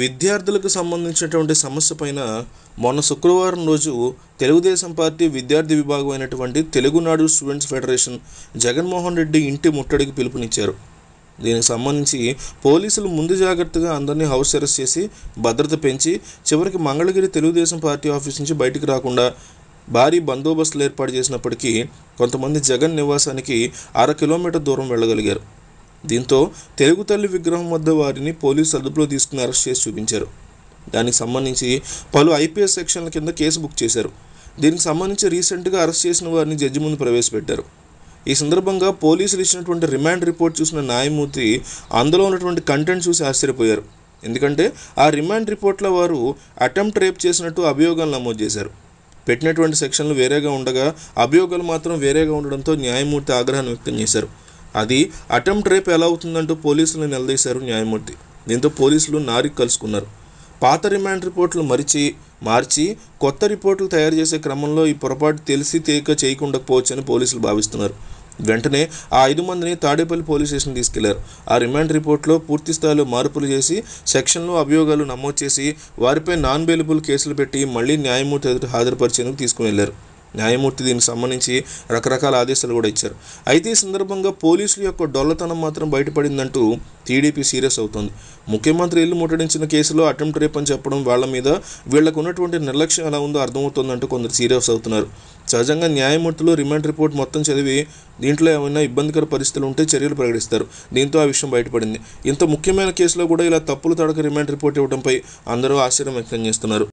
విద్యార్థులకు సంబంధించినటువంటి సమస్య పైన మొన్న శుక్రవారం రోజు తెలుగుదేశం పార్టీ విద్యార్థి విభాగం అయినటువంటి తెలుగునాడు స్టూడెంట్స్ ఫెడరేషన్ జగన్మోహన్ రెడ్డి ఇంటి ముట్టడికి పిలుపునిచ్చారు దీనికి సంబంధించి పోలీసులు ముందు జాగ్రత్తగా అందరినీ హౌస్ అరెస్ట్ చేసి భద్రత పెంచి చివరికి మంగళగిరి తెలుగుదేశం పార్టీ ఆఫీస్ నుంచి బయటికి రాకుండా భారీ బందోబస్తులు ఏర్పాటు చేసినప్పటికీ కొంతమంది జగన్ నివాసానికి అర కిలోమీటర్ దూరం వెళ్ళగలిగారు దీంతో తెలుగు తల్లి విగ్రహం వద్ద వారిని పోలీసు అదుపులో తీసుకుని అరెస్ట్ చేసి చూపించారు దానికి సంబంధించి పలు ఐపీఎస్ సెక్షన్ల కింద కేసు బుక్ చేశారు దీనికి సంబంధించి రీసెంట్గా అరెస్ట్ చేసిన వారిని జడ్జి ముందు ప్రవేశపెట్టారు ఈ సందర్భంగా పోలీసులు ఇచ్చినటువంటి రిమాండ్ రిపోర్ట్ చూసిన న్యాయమూర్తి అందులో ఉన్నటువంటి కంటెంట్ చూసి ఆశ్చర్యపోయారు ఎందుకంటే ఆ రిమాండ్ రిపోర్ట్లో వారు అటెంప్ట్ రేప్ చేసినట్టు అభియోగాలు నమోదు చేశారు పెట్టినటువంటి సెక్షన్లు వేరేగా ఉండగా అభియోగాలు మాత్రం వేరేగా ఉండడంతో న్యాయమూర్తి ఆగ్రహాన్ని వ్యక్తం చేశారు అది అటెంప్ట్ రేప్ ఎలా అవుతుందంటూ పోలీసులను నిలదీశారు న్యాయమూర్తి దీంతో పోలీసులు నారి కలుసుకున్నారు పాత రిమాండ్ రిపోర్టులు మరిచి మార్చి కొత్త రిపోర్టులు తయారు చేసే క్రమంలో ఈ పొరపాటు తెలిసి తేక చేయకుండా పోవచ్చని పోలీసులు భావిస్తున్నారు వెంటనే ఆ ఐదు మందిని తాడేపల్లి పోలీస్ స్టేషన్ తీసుకెళ్లారు ఆ రిమాండ్ రిపోర్ట్లో పూర్తి స్థాయిలో మార్పులు చేసి సెక్షన్లో అభియోగాలు నమోదు చేసి వారిపై నాన్ బెయిలబుల్ కేసులు పెట్టి మళ్లీ న్యాయమూర్తి ఎదుట హాజరుపరిచేందుకు తీసుకువెళ్లారు న్యాయమూర్తి దీనికి సంబంధించి రకరకాల ఆదేశాలు కూడా ఇచ్చారు అయితే ఈ సందర్భంగా పోలీసుల యొక్క డొల్లతనం మాత్రం బయటపడిందంటూ టీడీపీ సీరియస్ అవుతుంది ముఖ్యమంత్రి ఇల్లు ముట్టడించిన కేసులో అటెంప్ట్ రేప్ అని చెప్పడం వాళ్ళ మీద వీళ్లకు ఉన్నటువంటి నిర్లక్ష్యం ఎలా ఉందో అర్థమవుతుందంటూ కొందరు సీరియస్ అవుతున్నారు సహజంగా న్యాయమూర్తులు రిమాండ్ రిపోర్ట్ మొత్తం చదివి దీంట్లో ఏమైనా ఇబ్బందికర పరిస్థితులు ఉంటే చర్యలు ప్రకటిస్తారు దీంతో ఆ విషయం బయటపడింది ఇంత ముఖ్యమైన కేసులో కూడా ఇలా తప్పులు తడక రిమాండ్ రిపోర్ట్ ఇవ్వడంపై అందరూ ఆశ్చర్యం వ్యక్తం చేస్తున్నారు